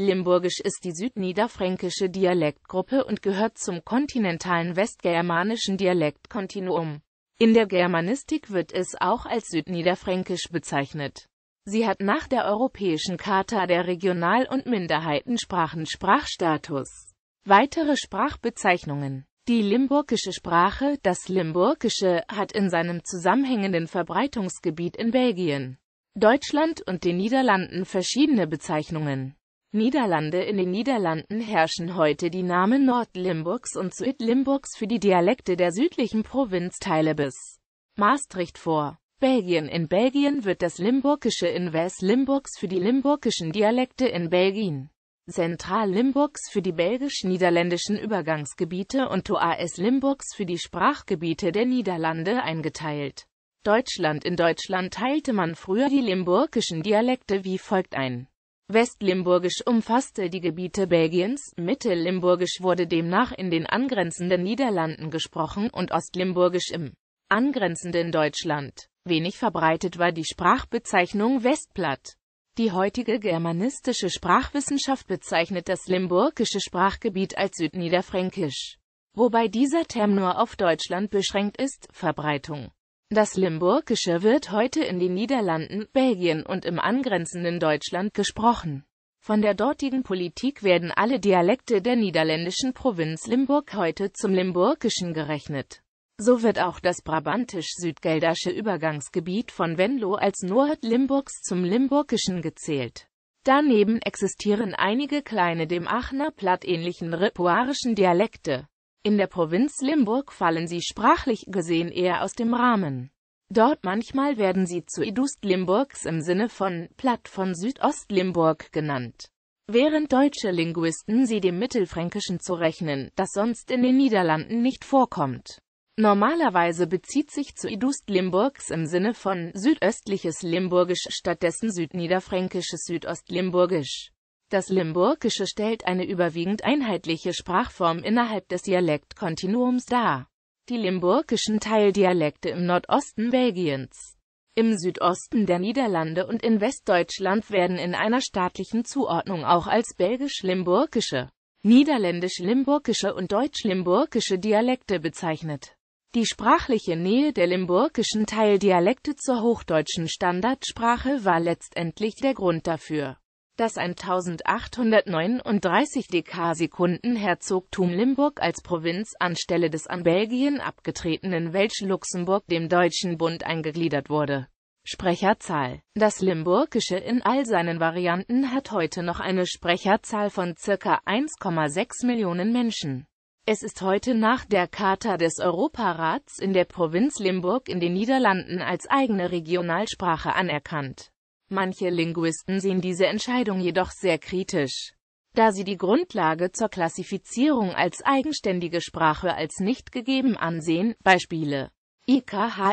Limburgisch ist die südniederfränkische Dialektgruppe und gehört zum kontinentalen westgermanischen Dialektkontinuum. In der Germanistik wird es auch als Südniederfränkisch bezeichnet. Sie hat nach der Europäischen Charta der Regional- und Minderheitensprachen Sprachstatus. Weitere Sprachbezeichnungen Die limburgische Sprache, das Limburgische, hat in seinem zusammenhängenden Verbreitungsgebiet in Belgien, Deutschland und den Niederlanden verschiedene Bezeichnungen. Niederlande In den Niederlanden herrschen heute die Namen Nordlimburgs und Zuid-Limburgs für die Dialekte der südlichen Provinzteile bis Maastricht vor. Belgien In Belgien wird das Limburgische in West-Limburgs für die limburgischen Dialekte in Belgien, Zentral-Limburgs für die belgisch-niederländischen Übergangsgebiete und Toas-Limburgs für die Sprachgebiete der Niederlande eingeteilt. Deutschland In Deutschland teilte man früher die limburgischen Dialekte wie folgt ein Westlimburgisch umfasste die Gebiete Belgiens, Mittellimburgisch wurde demnach in den angrenzenden Niederlanden gesprochen und Ostlimburgisch im angrenzenden Deutschland. Wenig verbreitet war die Sprachbezeichnung Westplatt. Die heutige germanistische Sprachwissenschaft bezeichnet das limburgische Sprachgebiet als Südniederfränkisch, wobei dieser Term nur auf Deutschland beschränkt ist. Verbreitung das Limburgische wird heute in den Niederlanden, Belgien und im angrenzenden Deutschland gesprochen. Von der dortigen Politik werden alle Dialekte der niederländischen Provinz Limburg heute zum Limburgischen gerechnet. So wird auch das brabantisch-südgeldische Übergangsgebiet von Venlo als Nord-Limburgs zum Limburgischen gezählt. Daneben existieren einige kleine dem Aachener Platt ähnlichen ripuarischen Dialekte. In der Provinz Limburg fallen sie sprachlich gesehen eher aus dem Rahmen. Dort manchmal werden sie zu Idust Limburgs im Sinne von Platt von Südost Limburg genannt. Während deutsche Linguisten sie dem Mittelfränkischen zurechnen, das sonst in den Niederlanden nicht vorkommt. Normalerweise bezieht sich zu Idust Limburgs im Sinne von südöstliches Limburgisch stattdessen südniederfränkisches Südostlimburgisch. Das Limburgische stellt eine überwiegend einheitliche Sprachform innerhalb des Dialektkontinuums dar. Die limburgischen Teildialekte im Nordosten Belgiens, im Südosten der Niederlande und in Westdeutschland werden in einer staatlichen Zuordnung auch als belgisch-limburgische, niederländisch-limburgische und deutsch-limburgische Dialekte bezeichnet. Die sprachliche Nähe der limburgischen Teildialekte zur hochdeutschen Standardsprache war letztendlich der Grund dafür dass 1839 Dekarsekunden Herzogtum Limburg als Provinz anstelle des an Belgien abgetretenen Welsch-Luxemburg dem Deutschen Bund eingegliedert wurde. Sprecherzahl Das Limburgische in all seinen Varianten hat heute noch eine Sprecherzahl von ca. 1,6 Millionen Menschen. Es ist heute nach der Charta des Europarats in der Provinz Limburg in den Niederlanden als eigene Regionalsprache anerkannt. Manche Linguisten sehen diese Entscheidung jedoch sehr kritisch, da sie die Grundlage zur Klassifizierung als eigenständige Sprache als nicht gegeben ansehen. Beispiele IKHEBNOG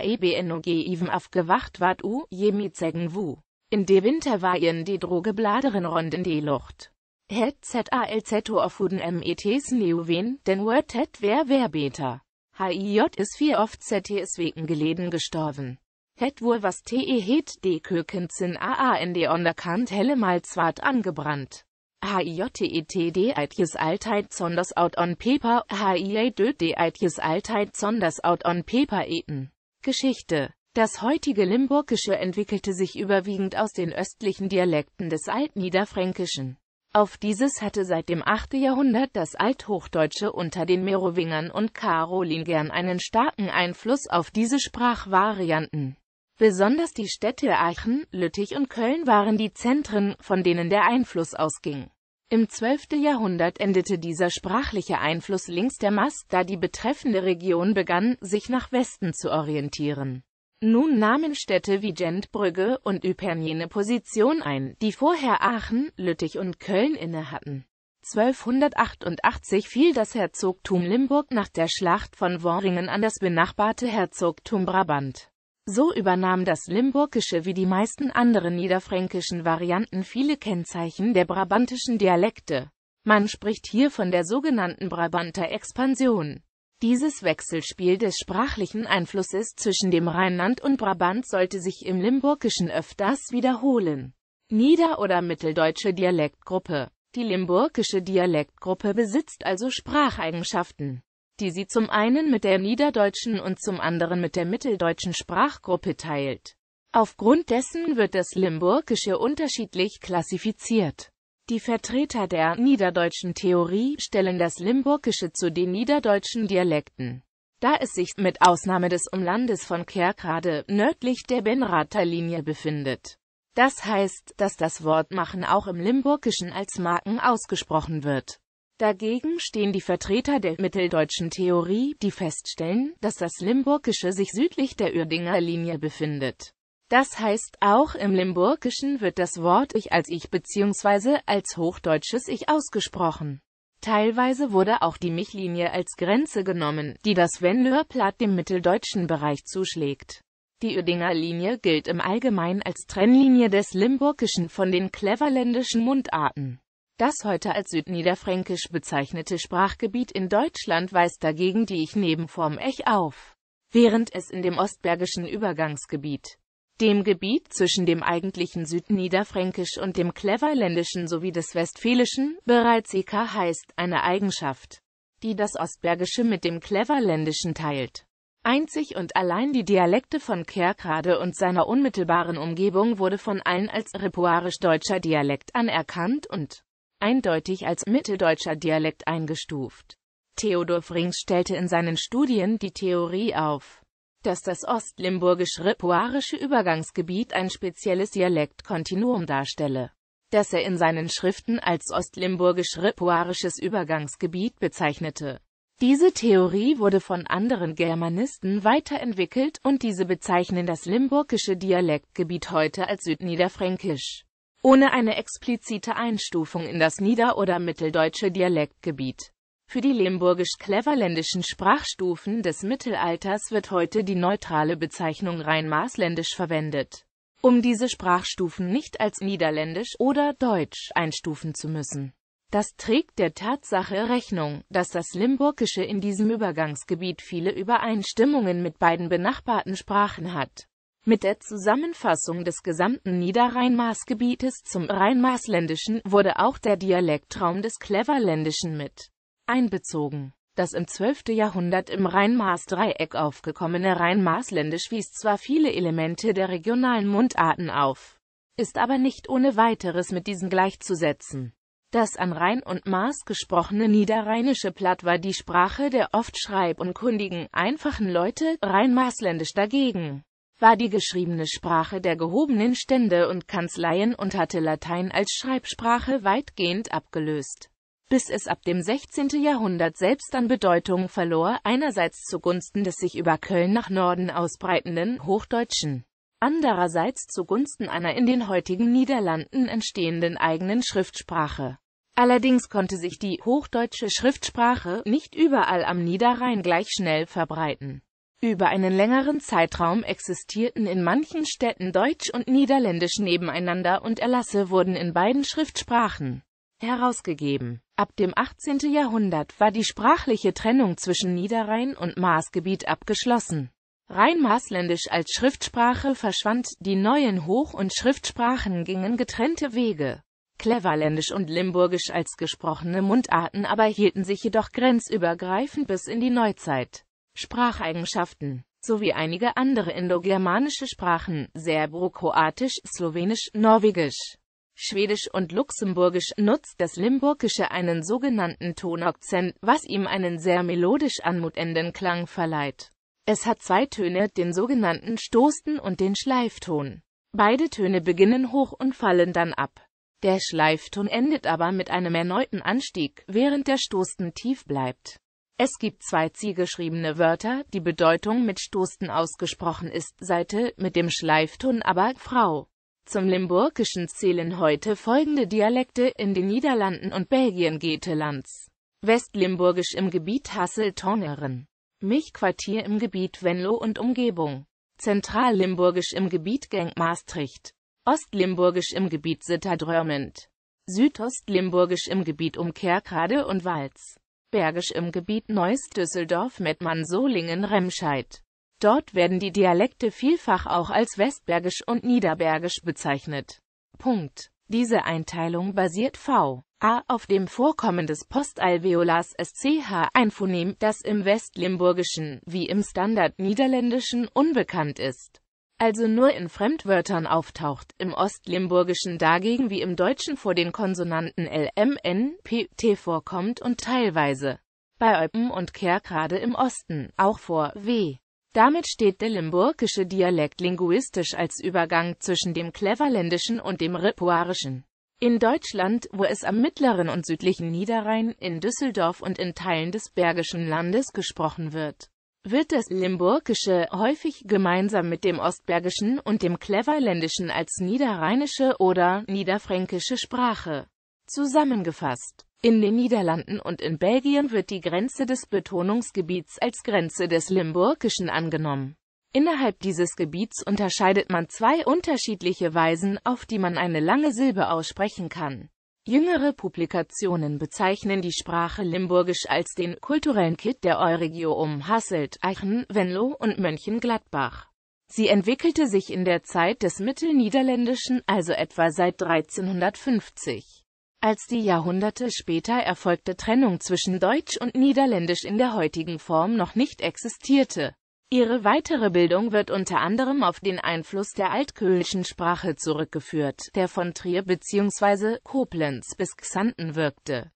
IKHEBNOGIVM AFGEWACHT ward u JEMI ZEGEN wu. In de Winter war in die droge bladeren in de Lucht. Het zalzo offuden mets neuwen, denn word het wer wer BETA. HIJ IS vier oft ZTS wegen geleden gestorben. Het wur was te het de kökensin aa in de onderkant helle mal zwart angebrannt. h i j t e t e HIJTETD eitjes Altheit sonders out on paper, h i de eitjes Altheit sonders out on paper eten. Geschichte Das heutige Limburgische entwickelte sich überwiegend aus den östlichen Dialekten des Altniederfränkischen. Auf dieses hatte seit dem 8. Jahrhundert das Althochdeutsche unter den Merowingern und Karolingern einen starken Einfluss auf diese Sprachvarianten. Besonders die Städte Aachen, Lüttich und Köln waren die Zentren, von denen der Einfluss ausging. Im 12. Jahrhundert endete dieser sprachliche Einfluss links der Mast, da die betreffende Region begann, sich nach Westen zu orientieren. Nun nahmen Städte wie Gentbrügge und Ypern jene Position ein, die vorher Aachen, Lüttich und Köln inne hatten. 1288 fiel das Herzogtum Limburg nach der Schlacht von Worringen an das benachbarte Herzogtum Brabant. So übernahm das Limburgische wie die meisten anderen niederfränkischen Varianten viele Kennzeichen der brabantischen Dialekte. Man spricht hier von der sogenannten Brabanter Expansion. Dieses Wechselspiel des sprachlichen Einflusses zwischen dem Rheinland und Brabant sollte sich im Limburgischen öfters wiederholen. Nieder- oder mitteldeutsche Dialektgruppe Die Limburgische Dialektgruppe besitzt also Spracheigenschaften, die sie zum einen mit der niederdeutschen und zum anderen mit der mitteldeutschen Sprachgruppe teilt. Aufgrund dessen wird das Limburgische unterschiedlich klassifiziert. Die Vertreter der niederdeutschen Theorie stellen das Limburgische zu den niederdeutschen Dialekten. Da es sich mit Ausnahme des Umlandes von Kerkrade nördlich der Benrather Linie befindet. Das heißt, dass das Wort Machen auch im Limburgischen als Marken ausgesprochen wird. Dagegen stehen die Vertreter der mitteldeutschen Theorie, die feststellen, dass das Limburgische sich südlich der Uerdinger Linie befindet. Das heißt, auch im Limburgischen wird das Wort Ich als Ich bzw. als hochdeutsches Ich ausgesprochen. Teilweise wurde auch die Mich-Linie als Grenze genommen, die das Wenlöer-Platt dem mitteldeutschen Bereich zuschlägt. Die Uerdinger Linie gilt im Allgemeinen als Trennlinie des Limburgischen von den cleverländischen Mundarten. Das heute als südniederfränkisch bezeichnete Sprachgebiet in Deutschland weist dagegen die Ich-Nebenform Ech auf, während es in dem ostbergischen Übergangsgebiet, dem Gebiet zwischen dem eigentlichen Südniederfränkisch und dem Cleverländischen sowie des Westfälischen, bereits EK heißt, eine Eigenschaft, die das Ostbergische mit dem Cleverländischen teilt. Einzig und allein die Dialekte von Kerkrade und seiner unmittelbaren Umgebung wurde von allen als repuarisch-deutscher Dialekt anerkannt und eindeutig als mitteldeutscher Dialekt eingestuft. Theodor Frings stellte in seinen Studien die Theorie auf, dass das ostlimburgisch-ripuarische Übergangsgebiet ein spezielles Dialektkontinuum darstelle, das er in seinen Schriften als ostlimburgisch-ripuarisches Übergangsgebiet bezeichnete. Diese Theorie wurde von anderen Germanisten weiterentwickelt und diese bezeichnen das limburgische Dialektgebiet heute als Südniederfränkisch ohne eine explizite Einstufung in das nieder- oder mitteldeutsche Dialektgebiet. Für die limburgisch-cleverländischen Sprachstufen des Mittelalters wird heute die neutrale Bezeichnung rein maßländisch verwendet, um diese Sprachstufen nicht als niederländisch oder deutsch einstufen zu müssen. Das trägt der Tatsache Rechnung, dass das Limburgische in diesem Übergangsgebiet viele Übereinstimmungen mit beiden benachbarten Sprachen hat mit der Zusammenfassung des gesamten niederrhein maas zum rhein maas wurde auch der Dialektraum des Cleverländischen mit einbezogen. Das im 12. Jahrhundert im Rhein-Maas-Dreieck aufgekommene rhein maas wies zwar viele Elemente der regionalen Mundarten auf, ist aber nicht ohne weiteres mit diesen gleichzusetzen. Das an Rhein und Maas gesprochene niederrheinische Platt war die Sprache der oft schreib- und kundigen, einfachen Leute, Rhein-Maasländisch dagegen war die geschriebene Sprache der gehobenen Stände und Kanzleien und hatte Latein als Schreibsprache weitgehend abgelöst bis es ab dem 16. Jahrhundert selbst an Bedeutung verlor, einerseits zugunsten des sich über Köln nach Norden ausbreitenden Hochdeutschen, andererseits zugunsten einer in den heutigen Niederlanden entstehenden eigenen Schriftsprache. Allerdings konnte sich die hochdeutsche Schriftsprache nicht überall am Niederrhein gleich schnell verbreiten. Über einen längeren Zeitraum existierten in manchen Städten Deutsch und Niederländisch nebeneinander und Erlasse wurden in beiden Schriftsprachen herausgegeben. Ab dem 18. Jahrhundert war die sprachliche Trennung zwischen Niederrhein und Maßgebiet abgeschlossen. Rhein-Maßländisch als Schriftsprache verschwand, die neuen Hoch- und Schriftsprachen gingen getrennte Wege. Cleverländisch und Limburgisch als gesprochene Mundarten aber hielten sich jedoch grenzübergreifend bis in die Neuzeit. Spracheigenschaften sowie einige andere indogermanische Sprachen, Serbo-Kroatisch, Slowenisch, Norwegisch, Schwedisch und Luxemburgisch, nutzt das Limburgische einen sogenannten Tonakzent, was ihm einen sehr melodisch anmutenden Klang verleiht. Es hat zwei Töne, den sogenannten Stoßen und den Schleifton. Beide Töne beginnen hoch und fallen dann ab. Der Schleifton endet aber mit einem erneuten Anstieg, während der Stoßen tief bleibt. Es gibt zwei zielgeschriebene Wörter, die Bedeutung mit Stoßen ausgesprochen ist, Seite, mit dem Schleifton aber, Frau. Zum Limburgischen zählen heute folgende Dialekte in den Niederlanden und Belgien Getelands. Westlimburgisch im Gebiet Hassel-Tongeren. Milchquartier im Gebiet Venlo und Umgebung. Zentrallimburgisch im Gebiet Genk-Maastricht. Ostlimburgisch im Gebiet Sitterdrömend. Südostlimburgisch im Gebiet um Kerkrade und Walz. Bergisch im Gebiet Neuss-Düsseldorf Mettmann Solingen Remscheid. Dort werden die Dialekte vielfach auch als Westbergisch und Niederbergisch bezeichnet. Punkt. Diese Einteilung basiert v. a. auf dem Vorkommen des Postalveolars SCH, ein Phonem, das im Westlimburgischen, wie im Standardniederländischen, unbekannt ist also nur in Fremdwörtern auftaucht, im Ostlimburgischen dagegen wie im Deutschen vor den Konsonanten L, M, N, P, T vorkommt und teilweise bei Eupen und Ker gerade im Osten auch vor W. Damit steht der limburgische Dialekt linguistisch als Übergang zwischen dem Cleverländischen und dem Ripuarischen. In Deutschland, wo es am mittleren und südlichen Niederrhein, in Düsseldorf und in Teilen des Bergischen Landes gesprochen wird wird das Limburgische häufig gemeinsam mit dem Ostbergischen und dem Cleverländischen als niederrheinische oder niederfränkische Sprache zusammengefasst. In den Niederlanden und in Belgien wird die Grenze des Betonungsgebiets als Grenze des Limburgischen angenommen. Innerhalb dieses Gebiets unterscheidet man zwei unterschiedliche Weisen, auf die man eine lange Silbe aussprechen kann. Jüngere Publikationen bezeichnen die Sprache Limburgisch als den kulturellen Kit der Euregio um Hasselt, Eichen, Venlo und Mönchengladbach. Sie entwickelte sich in der Zeit des Mittelniederländischen, also etwa seit 1350. Als die Jahrhunderte später erfolgte Trennung zwischen Deutsch und Niederländisch in der heutigen Form noch nicht existierte Ihre weitere Bildung wird unter anderem auf den Einfluss der altkölnischen Sprache zurückgeführt, der von Trier bzw. Koblenz bis Xanten wirkte